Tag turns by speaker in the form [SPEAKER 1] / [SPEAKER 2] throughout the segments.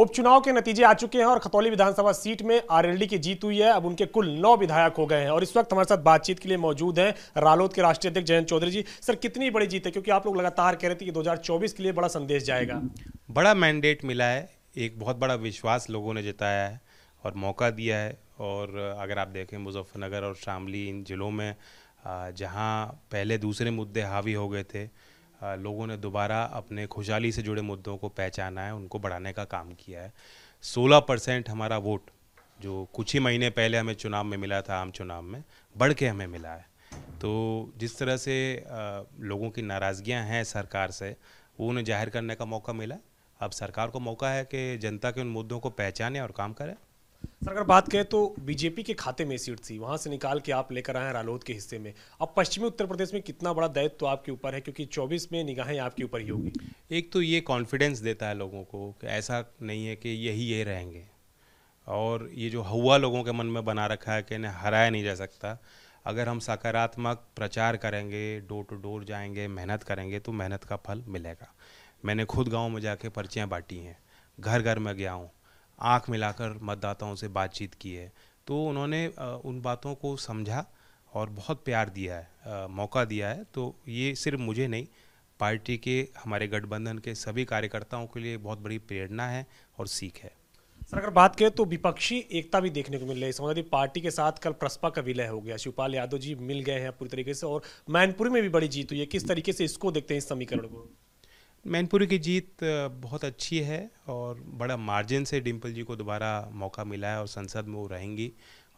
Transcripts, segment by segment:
[SPEAKER 1] उपचुनाव के नतीजे आ चुके हैं और खतौली विधानसभा सीट में आरएलडी की जीत हुई है अब उनके कुल नौ विधायक हो गए हैं और इस वक्त हमारे साथ बातचीत के लिए मौजूद हैं रालोद के राष्ट्रीय अध्यक्ष जयंत चौधरी जी सर कितनी बड़ी जीत है क्योंकि आप लोग लगातार कह रहे थे कि 2024 के लिए बड़ा संदेश जाएगा
[SPEAKER 2] बड़ा मैंडेट मिला है एक बहुत बड़ा विश्वास लोगों ने जताया है और मौका दिया है और अगर आप देखें मुजफ्फरनगर और शामली इन जिलों में जहाँ पहले दूसरे मुद्दे हावी हो गए थे लोगों ने दोबारा अपने खुशहाली से जुड़े मुद्दों को पहचाना है उनको बढ़ाने का काम किया है 16 परसेंट हमारा वोट जो कुछ ही महीने पहले हमें चुनाव में मिला था आम चुनाव में बढ़ के हमें मिला है तो जिस तरह से लोगों की नाराज़गियाँ हैं सरकार से वो उन्हें जाहिर करने का मौका मिला अब सरकार को मौका है कि जनता के उन मुद्दों को पहचाने और काम करें सर अगर बात करें तो बीजेपी के खाते में सीट थी
[SPEAKER 1] वहां से निकाल के आप लेकर आए रालोद के हिस्से में अब पश्चिमी उत्तर प्रदेश में कितना बड़ा दायित्व तो आपके ऊपर है क्योंकि
[SPEAKER 2] 24 में निगाहें आपके ऊपर ही होगी एक तो ये कॉन्फिडेंस देता है लोगों को कि ऐसा नहीं है कि यही ये रहेंगे और ये जो हुआ लोगों के मन में बना रखा है कि इन्हें हराया नहीं जा सकता अगर हम सकारात्मक प्रचार करेंगे डोर टू डोर जाएंगे मेहनत करेंगे तो मेहनत का फल मिलेगा मैंने खुद गाँव में जाके पर्चियाँ बांटी हैं घर घर में गया हूँ आँख मिलाकर मतदाताओं से बातचीत की है तो उन्होंने उन बातों को समझा और बहुत प्यार दिया है मौका दिया है तो ये सिर्फ मुझे नहीं पार्टी के हमारे गठबंधन के सभी कार्यकर्ताओं के लिए बहुत बड़ी प्रेरणा है और सीख है
[SPEAKER 1] सर अगर बात करें तो विपक्षी एकता भी देखने को मिल रही है समाजवादी पार्टी के साथ कल प्रसपा का विलय हो गया शिवपाल यादव जी मिल गए हैं पूरी तरीके से और मैनपुरी में भी बड़ी जीत हुई है किस तरीके से इसको
[SPEAKER 2] देखते हैं इस समीकरण को मैनपुरी की जीत बहुत अच्छी है और बड़ा मार्जिन से डिम्पल जी को दोबारा मौका मिला है और संसद में वो रहेंगी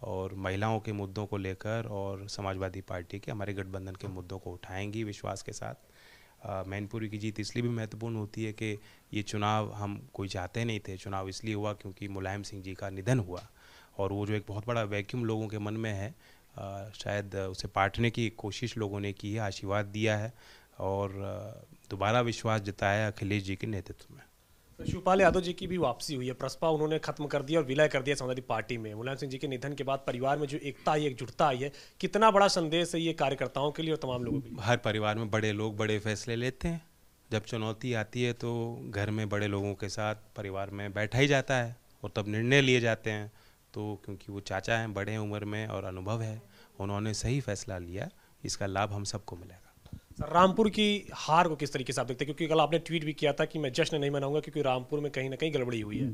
[SPEAKER 2] और महिलाओं के मुद्दों को लेकर और समाजवादी पार्टी के हमारे गठबंधन के मुद्दों को उठाएंगी विश्वास के साथ मैनपुरी की जीत इसलिए भी महत्वपूर्ण होती है कि ये चुनाव हम कोई चाहते नहीं थे चुनाव इसलिए हुआ क्योंकि मुलायम सिंह जी का निधन हुआ और वो जो एक बहुत बड़ा वैक्यूम लोगों के मन में है आ, शायद उसे पाटने की कोशिश लोगों ने की है आशीर्वाद दिया है और दोबारा विश्वास जताया अखिलेश जी के नेतृत्व में
[SPEAKER 1] तो शिवपाल यादव जी की भी वापसी हुई है प्रस्पा उन्होंने खत्म कर दिया और विलय कर दिया समाजवादी पार्टी में मुलायम सिंह जी के निधन के बाद परिवार में जो एकता आई एकजुटता आई है कितना बड़ा संदेश है ये कार्यकर्ताओं के लिए और तमाम लोगों
[SPEAKER 2] के लिए हर परिवार में बड़े लोग बड़े फैसले लेते हैं जब चुनौती आती है तो घर में बड़े लोगों के साथ परिवार में बैठा ही जाता है और तब निर्णय लिए जाते हैं तो क्योंकि वो चाचा हैं बड़े उम्र में और अनुभव है उन्होंने सही फैसला लिया इसका लाभ हम सबको मिलेगा
[SPEAKER 1] रामपुर की हार को किस तरीके से आप देखते हैं क्योंकि कल आपने ट्वीट भी किया था कि मैं जश्न नहीं मनाऊंगा क्योंकि रामपुर में कहीं ना कहीं गड़बड़ी हुई है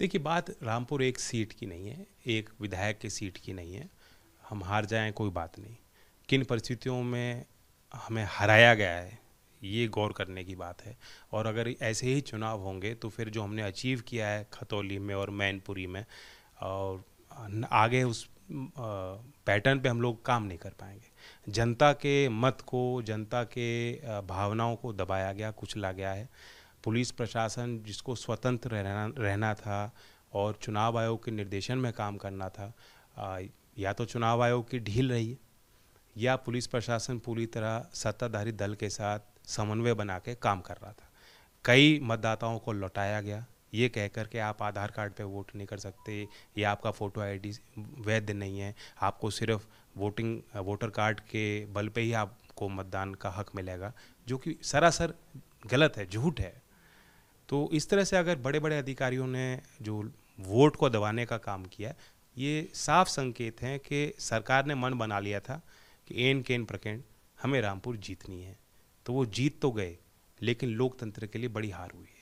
[SPEAKER 2] देखिए बात रामपुर एक सीट की नहीं है एक विधायक की सीट की नहीं है हम हार जाएं कोई बात नहीं किन परिस्थितियों में हमें हराया गया है ये गौर करने की बात है और अगर ऐसे ही चुनाव होंगे तो फिर जो हमने अचीव किया है खतौली में और मैनपुरी में और आगे उस पैटर्न पे हम लोग काम नहीं कर पाएंगे जनता के मत को जनता के भावनाओं को दबाया गया कुचला गया है पुलिस प्रशासन जिसको स्वतंत्र रहना रहना था और चुनाव आयोग के निर्देशन में काम करना था आ, या तो चुनाव आयोग की ढील रही है या पुलिस प्रशासन पूरी तरह सत्ताधारी दल के साथ समन्वय बना के काम कर रहा था कई मतदाताओं को लौटाया गया ये कह कर के आप आधार कार्ड पे वोट नहीं कर सकते या आपका फ़ोटो आईडी वैध नहीं है आपको सिर्फ वोटिंग वोटर कार्ड के बल पे ही आपको मतदान का हक मिलेगा जो कि सरासर गलत है झूठ है तो इस तरह से अगर बड़े बड़े अधिकारियों ने जो वोट को दबाने का काम किया ये साफ संकेत हैं कि सरकार ने मन बना लिया था कि एन केन प्रकेंड हमें रामपुर जीतनी है तो वो जीत तो गए लेकिन लोकतंत्र के लिए बड़ी हार हुई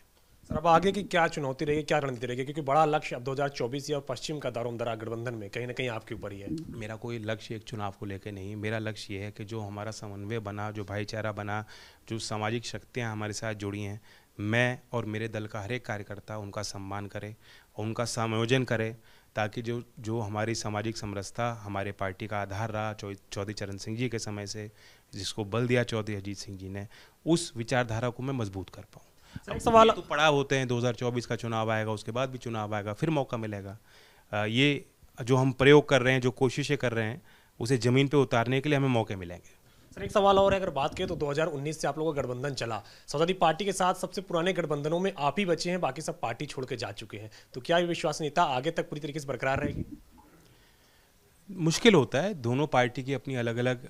[SPEAKER 1] सर अब आगे की क्या चुनौती रहेगी क्या
[SPEAKER 2] रणनीति रहेगी क्योंकि
[SPEAKER 1] बड़ा लक्ष्य अब 2024 या पश्चिम का दरा गठबंधन में कहीं ना कहीं आपके ऊपर ही है
[SPEAKER 2] मेरा कोई लक्ष्य एक चुनाव को लेकर नहीं मेरा लक्ष्य ये है कि जो हमारा समन्वय बना जो भाईचारा बना जो सामाजिक शक्तियाँ हमारे साथ जुड़ी हैं मैं और मेरे दल का हर एक कार्यकर्ता उनका सम्मान करे उनका समायोजन करे ताकि जो जो हमारी सामाजिक समरसता हमारे पार्टी का आधार रहा चौधरी चरण सिंह जी के समय से जिसको बल दिया चौधरी अजीत सिंह जी ने उस विचारधारा को मैं मजबूत कर पाऊँ अब तो सवाल तो पड़ा होते हैं 2024 का चुनाव आएगा उसके बाद भी चुनाव आएगा फिर मौका मिलेगा ये जो हम प्रयोग कर रहे हैं जो कोशिशें कर रहे हैं उसे ज़मीन पे उतारने के लिए हमें मौके मिलेंगे
[SPEAKER 1] सर एक सवाल और है अगर बात करें तो 2019 से आप लोगों का गठबंधन चला समाजवादी पार्टी के साथ सबसे पुराने गठबंधनों में आप ही बचे हैं बाकी सब पार्टी छोड़ के जा चुके हैं तो क्या ये विश्वसनीयता आगे तक पूरी तरीके से बरकरार रहेगी
[SPEAKER 2] मुश्किल होता है दोनों पार्टी की अपनी अलग अलग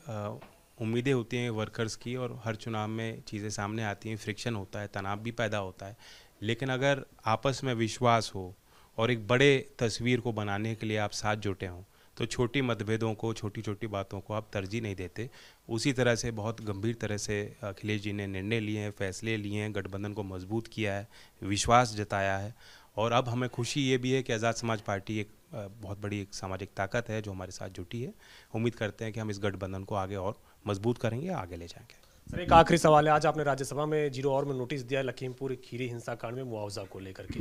[SPEAKER 2] उम्मीदें होती हैं वर्कर्स की और हर चुनाव में चीज़ें सामने आती हैं फ्रिक्शन होता है तनाव भी पैदा होता है लेकिन अगर आपस में विश्वास हो और एक बड़े तस्वीर को बनाने के लिए आप साथ जुटे हों तो छोटी मतभेदों को छोटी छोटी बातों को आप तरजीह नहीं देते उसी तरह से बहुत गंभीर तरह से अखिलेश जी ने निर्णय लिए हैं फैसले लिए हैं गठबंधन को मजबूत किया है विश्वास जताया है और अब हमें खुशी ये भी है कि आज़ाद समाज पार्टी एक बहुत बड़ी एक सामाजिक ताकत है जो हमारे साथ जुटी है उम्मीद करते हैं कि हम इस गठबंधन को आगे और मजबूत करेंगे आगे ले जाएंगे सर एक आखिरी सवाल
[SPEAKER 1] है आज आपने राज्यसभा में जीरो और में नोटिस दिया लखीमपुर खीरी हिंसाकांड में
[SPEAKER 2] मुआवजा को लेकर के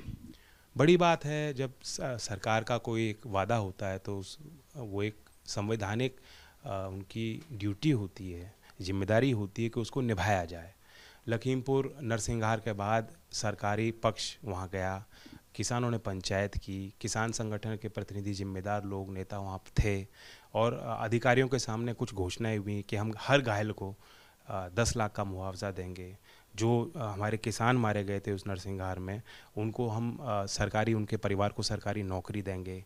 [SPEAKER 2] बड़ी बात है जब सरकार का कोई एक वादा होता है तो उस वो एक संवैधानिक उनकी ड्यूटी होती है जिम्मेदारी होती है कि उसको निभाया जाए लखीमपुर नरसिंहार के बाद सरकारी पक्ष वहाँ गया किसानों ने पंचायत की किसान संगठन के प्रतिनिधि जिम्मेदार लोग नेता वहाँ थे और अधिकारियों के सामने कुछ घोषणाएं हुई कि हम हर घायल को दस लाख का मुआवजा देंगे जो हमारे किसान मारे गए थे उस नरसिंहार में उनको हम सरकारी उनके परिवार को सरकारी नौकरी देंगे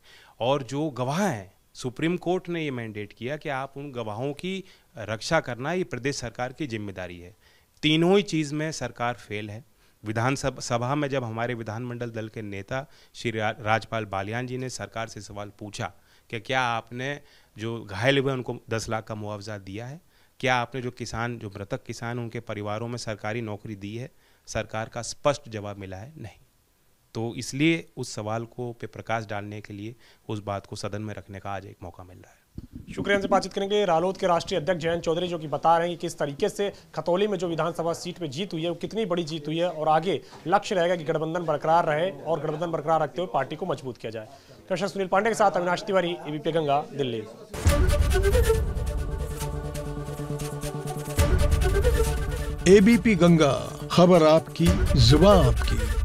[SPEAKER 2] और जो गवाह हैं सुप्रीम कोर्ट ने ये मैंडेट किया कि आप उन गवाहों की रक्षा करना ये प्रदेश सरकार की जिम्मेदारी है तीनों ही चीज़ में सरकार फेल है विधानसभा सभा में जब हमारे विधानमंडल दल के नेता श्री राजपाल बालियान जी ने सरकार से सवाल पूछा कि क्या आपने जो घायल हुए उनको दस लाख का मुआवजा दिया है क्या आपने जो किसान जो मृतक किसान उनके परिवारों में सरकारी नौकरी दी है सरकार का स्पष्ट जवाब मिला है नहीं तो इसलिए उस सवाल को पे प्रकाश डालने के लिए उस बात को सदन में रखने का आज एक मौका मिल रहा
[SPEAKER 1] है शुक्रिया से बातचीत करेंगे रालोद के राष्ट्रीय अध्यक्ष जयंत चौधरी जो कि बता रहे हैं कि किस तरीके से खतौली में जो विधानसभा सीट पे जीत हुई है वो कितनी बड़ी जीत हुई है और आगे लक्ष्य रहेगा कि गठबंधन बरकरार रहे और गठबंधन बरकरार रखते हुए पार्टी को मजबूत किया जाए दर्शक सुनील पांडे के साथ अविनाश तिवारी एबीपी गंगा दिल्ली
[SPEAKER 2] एबीपी गंगा खबर आपकी जुबा आपकी